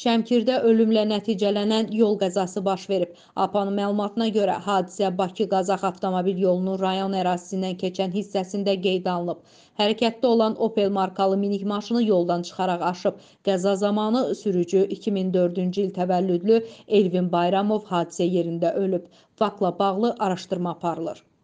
Şəmkirdə ölümlə nəticələnən yol qəzası baş verib. APA'nın məlumatına görə hadisə Bakı-Qazax avtomobil yolunun rayon ərazisindən keçən hissəsində qeydə alınıb. Hərəkətdə olan Opel markalı minik maşını yoldan çıxaraq aşıb. Qəza zamanı sürücü 2004-cü il təvəllüdlü Elvin Bayramov hadisə yerində ölüb. Faktla bağlı araşdırma aparılır.